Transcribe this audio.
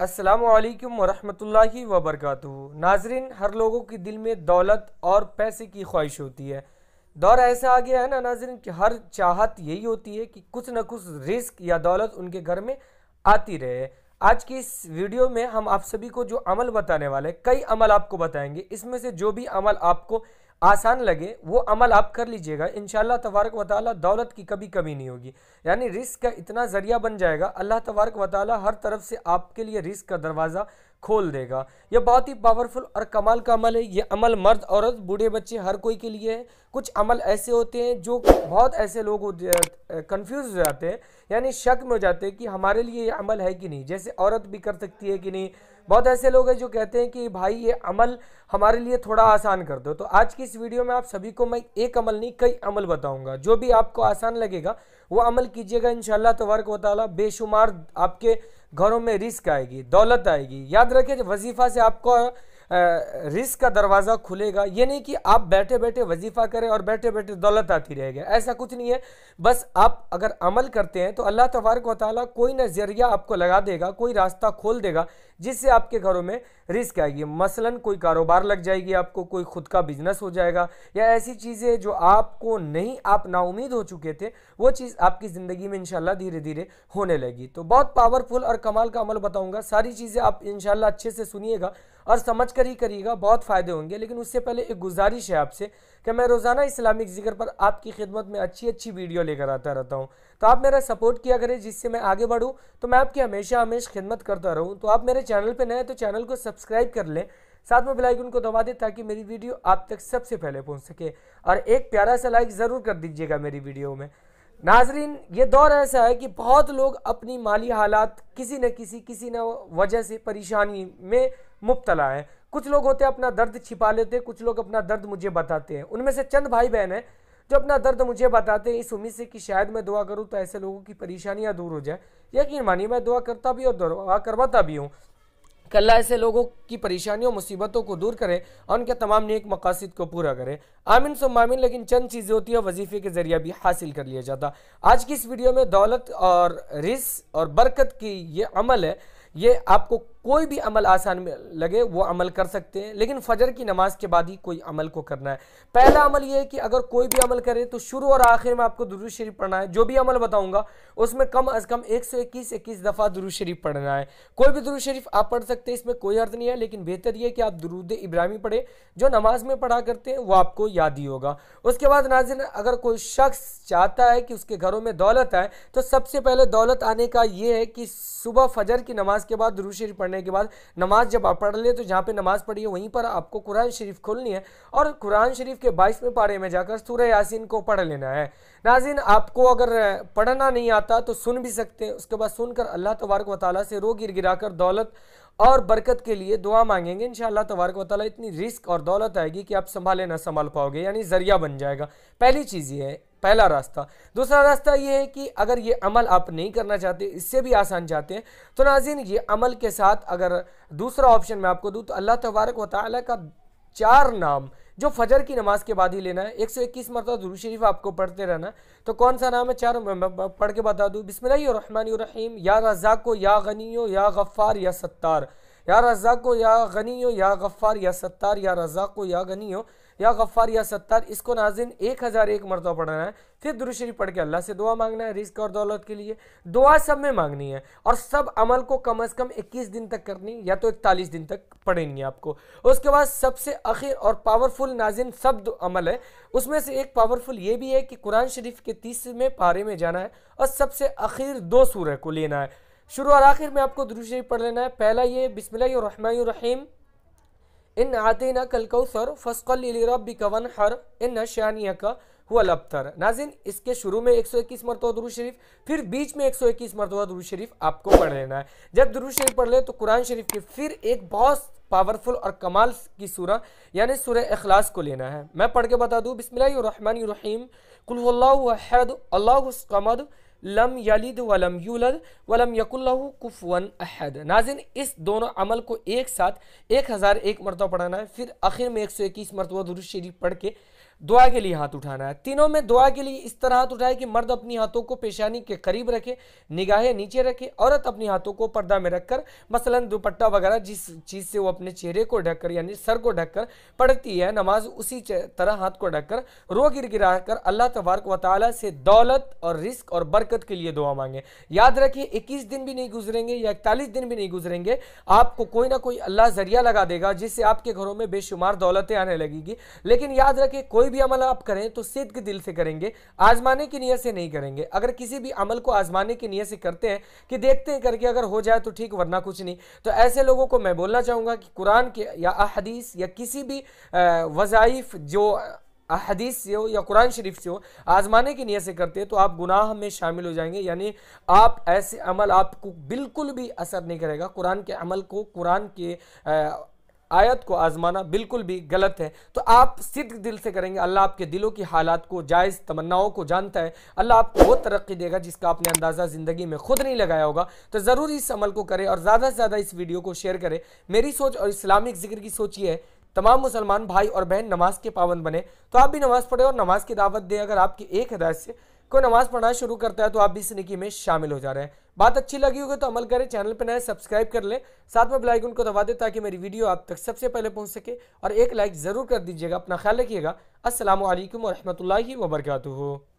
असलकम वरहमल वबरक नाजरीन हर लोगों के दिल में दौलत और पैसे की ख्वाहिश होती है दौर ऐसा आ गया है ना नाजरीन कि हर चाहत यही होती है कि कुछ ना कुछ रिस्क या दौलत उनके घर में आती रहे आज की इस वीडियो में हम आप सभी को जो अमल बताने वाले हैं कई अमल आपको बताएंगे इसमें से जो भी अमल आपको आसान लगे वो अमल आप कर लीजिएगा इन तबारक वाली दौलत की कभी कमी नहीं होगी यानी रिस्क का इतना ज़रिया बन जाएगा अल्लाह तबारक वाली हर तरफ से आपके लिए रिस्क का दरवाज़ा खोल देगा यह बहुत ही पावरफुल और कमाल का अमल है ये अमल मर्द औरत बूढ़े बच्चे हर कोई के लिए है कुछ अमल ऐसे होते हैं जो बहुत ऐसे लोग कन्फ्यूज़ हो जाते हैं यानी शक में हो जाते हैं कि हमारे लिए ये अमल है कि नहीं जैसे औरत भी कर सकती है कि नहीं बहुत ऐसे लोग हैं जो कहते हैं कि भाई ये अमल हमारे लिए थोड़ा आसान कर दो तो आज की इस वीडियो में आप सभी को मैं एक अमल नहीं कई अमल बताऊंगा जो भी आपको आसान लगेगा वो अमल कीजिएगा इन तबारक वाली बेशुमार आपके घरों में रिस्क आएगी दौलत आएगी याद रखें वजीफ़ा से आपको रिस्क का दरवाज़ा खुलेगा ये नहीं कि आप बैठे बैठे वजीफ़ा करें और बैठे बैठे दौलत आती रहेगी ऐसा कुछ नहीं है बस आप अगर अमल करते हैं तो अल्लाह तबारक वाली कोई ना जरिया आपको लगा देगा कोई रास्ता खोल देगा जिससे आपके घरों में रिस्क आएगी मसलन कोई कारोबार लग जाएगी आपको कोई खुद का बिजनेस हो जाएगा या ऐसी चीज़ें जो आपको नहीं आप नाउमीद हो चुके थे वो चीज़ आपकी ज़िंदगी में इंशाल्लाह धीरे धीरे होने लगी तो बहुत पावरफुल और कमाल का अमल बताऊँगा सारी चीज़ें आप इंशाल्लाह अच्छे से सुनिएगा और समझ कर ही करिएगा बहुत फ़ायदे होंगे लेकिन उससे पहले एक गुजारिश है आपसे कि मैं रोज़ाना इस्लामिक जिक्र पर आपकी खिदमत में अच्छी अच्छी वीडियो लेकर आता रहता हूँ तो आप मेरा सपोर्ट किया करें जिससे मैं आगे बढ़ूँ तो मैं आपकी हमेशा हमेशा खिदमत करता रहूँ तो आप मेरे चैनल पर नए तो चैनल को सब्सक्राइब कर लें साथ में बेलाइकन को दबा दें ताकि मेरी वीडियो आप तक सबसे पहले पहुँच सके और एक प्यारा सा लाइक ज़रूर कर दीजिएगा मेरी वीडियो में नाजरीन ये दौर ऐसा है कि बहुत लोग अपनी माली हालात किसी न किसी किसी न वजह से परेशानी में मुबतला हैं कुछ लोग होते हैं अपना दर्द छिपा लेते हैं कुछ लोग अपना दर्द मुझे बताते हैं उनमें से चंद भाई बहन हैं जो अपना दर्द मुझे बताते हैं इस उम्मीद से कि शायद मैं दुआ करूँ तो ऐसे लोगों की परेशानियाँ दूर हो जाए यकीन मानिए मैं दुआ करता भी और दुआ करवाता भी हूँ कल्ला ऐसे लोगों की परेशानियों मुसीबतों को दूर करे और उनके तमाम नेक मकासद को पूरा करे आमिन सो मामिन लेकिन चंद चीज़ें होती है वजीफ़े के ज़रिए भी हासिल कर लिया जाता आज की इस वीडियो में दौलत और रिस और बरकत की ये अमल है ये आपको कोई भी अमल आसान में लगे वो अमल कर सकते हैं लेकिन फजर की नमाज के बाद ही कोई अमल को करना है पहला अमल ये है कि अगर कोई भी अमल करे तो शुरू और आखिर में आपको दुरुज शरीफ पढ़ना है जो भी अमल बताऊंगा उसमें कम अज कम एक सौ इक्कीस इक्कीस दफ़ा दुरुज शरीफ पढ़ना है कोई भी दुरुज शरीफ आप पढ़ सकते हैं इसमें कोई अर्थ नहीं है लेकिन बेहतर यह कि आप दुरूद इब्राहिमी पढ़े जो नमाज में पढ़ा करते हैं वो आपको याद ही होगा उसके बाद नाजिन अगर कोई शख्स चाहता है कि उसके घरों में दौलत आए तो सबसे पहले दौलत आने का ये है कि सुबह फजर की नमाज के बाद दुरुज शरीफ पढ़ने पढ़ने के बाद नमाज जब आप पढ़ लें तो जहाँ पे नमाज पढ़िए वहीं पर आपको कुरान शरीफ खोलनी है और कुरान शरीफ के बाईसवें पारे में जाकर सूर्य यासिन को पढ़ लेना है नाजिन आपको अगर पढ़ना नहीं आता तो सुन भी सकते हैं उसके बाद सुनकर अल्लाह तबारक वाली से रो गिर गिरा दौलत और बरकत के लिए दुआ मांगेंगे इन शाला तबारक वाली इतनी रिस्क और दौलत आएगी कि आप संभाले ना संभाल पाओगे यानी जरिया बन जाएगा पहली चीज़ ये है पहला रास्ता दूसरा रास्ता ये है कि अगर ये अमल आप नहीं करना चाहते इससे भी आसान चाहते हैं तो नाजिन ये अमल के साथ अगर दूसरा ऑप्शन मैं आपको दूँ तो अल्लाह तबारक वाली का चार नाम जो फजर की नमाज के बाद ही लेना है एक सौ इक्कीस मरतबा दुरू शरीफ आपको पढ़ते रहना तो कौन सा नाम है चार पढ़ के बता दूँ बिसमीम या रज़ाको या हो या गफ़ार या सत्तार या रज़ाको या गनीो या गफ़ार या सत्तार या रज़ाको या हो या गफ़्फ़ार या सत्तार इसको नाजिन एक हज़ार एक मरतबा पढ़ना है फिर दुरुशरी पढ़ के अल्लाह से दुआ मांगना है रिस्क और दौलत के लिए दुआ सब में मांगनी है और सब अमल को कम अज़ कम इक्कीस दिन तक करनी या तो इकतालीस दिन तक पढ़ेंगी आपको उसके बाद सबसे अखिर और पावरफुल नाजिन सब अमल है उसमें से एक पावरफुल ये भी है कि कुरान शरीफ के तीसवें पारे में जाना है और सबसे अखिर दो सूरह को लेना है शुरू और आखिर में आपको दुरुशरी पढ़ लेना है पहला ये बिसमिल्लाम इन आतना कल कौसर फ़स्कल कवन हर इन शानिया का हुआ लबतर नाजिन इसके शुरू में 121 मरतबा दुरू शरीफ फिर बीच में 121 मरतबा दुरू शरीफ आपको पढ़ लेना है जब दुरू शरीफ पढ़ ले तो कुरान शरीफ की फिर एक बहुत पावरफुल और कमाल की सूरह यानी सूर अखलास को लेना है मैं पढ़ के बता दूँ बिसमिल्लाम कुल्लाद अल्लाह लम यलिद वलम यूलद वलम यकुल्लहु कुफवन अहद नाजिन इस दोनों अमल को एक साथ एक हज़ार एक मरतबा पढ़ाना है फिर आखिर में एक सौ इक्कीस मरतबा दुरुस्त शरीफ पढ़ के दुआ के लिए हाथ उठाना है तीनों में दुआ के लिए इस तरह हाथ उठाए कि मर्द अपनी हाथों को पेशानी के करीब रखे निगाहें नीचे रखे औरत अपनी हाथों को पर्दा में रखकर मसलन दुपट्टा वगैरह जिस चीज़ से वो अपने चेहरे को ढककर यानी सर को ढककर पढ़ती है नमाज उसी तरह हाथ को ढककर रो गिर गिरा कर अल्लाह तबारक व ताली से दौलत और रिस्क और बरकत के लिए दुआ मांगे याद रखिए इक्कीस दिन भी नहीं गुजरेंगे या इकतालीस दिन भी नहीं गुजरेंगे आपको कोई ना कोई अल्लाह जरिया लगा देगा जिससे आपके घरों में बेशुमार दौलतें आने लगेगी लेकिन याद रखे कोई कोई भी अमल आप करें तो सिद्ध दिल से करेंगे आजमाने की नियत से नहीं करेंगे अगर किसी भी अमल को आजमाने की नियत से करते हैं कि देखते हैं करके अगर हो जाए तो ठीक वरना कुछ नहीं तो ऐसे लोगों को मैं बोलना चाहूँगा कि कुरान के या अदीस या किसी भी वज़ाइफ जो हदीस से हो या कुरान शरीफ से हो आजमाने की नीयत से करते हैं तो आप गुनाह में शामिल हो जाएंगे यानी आप ऐसे अमल आपको बिल्कुल भी असर नहीं करेगा कुरान के अमल को कुरान के आ, आयत को आजमाना बिल्कुल भी गलत है तो आप सिद्ध दिल से करेंगे अल्लाह आपके दिलों की हालात को जायज़ तमन्नाओं को जानता है अल्लाह आपको वो तरक्की देगा जिसका आपने अंदाज़ा ज़िंदगी में खुद नहीं लगाया होगा तो ज़रूर इस अमल को करें और ज़्यादा से ज़्यादा इस वीडियो को शेयर करें मेरी सोच और इस्लामिक जिक्र की सोच ये है तमाम मुसलमान भाई और बहन नमाज के पाबंद बने तो आप भी नमाज़ पढ़े और नमाज की दावत दें अगर आपकी एक हदायत से कोई नमाज पढ़ना शुरू करता है तो आप भी इस निकी में शामिल हो जा रहे हैं बात अच्छी लगी होगी तो अमल करें चैनल पर नए सब्सक्राइब कर लें साथ में बेलाइकन को दबा दें ताकि मेरी वीडियो आप तक सबसे पहले पहुँच सके और एक लाइक ज़रूर कर दीजिएगा अपना ख्याल रखिएगा असल वरहमल वर्का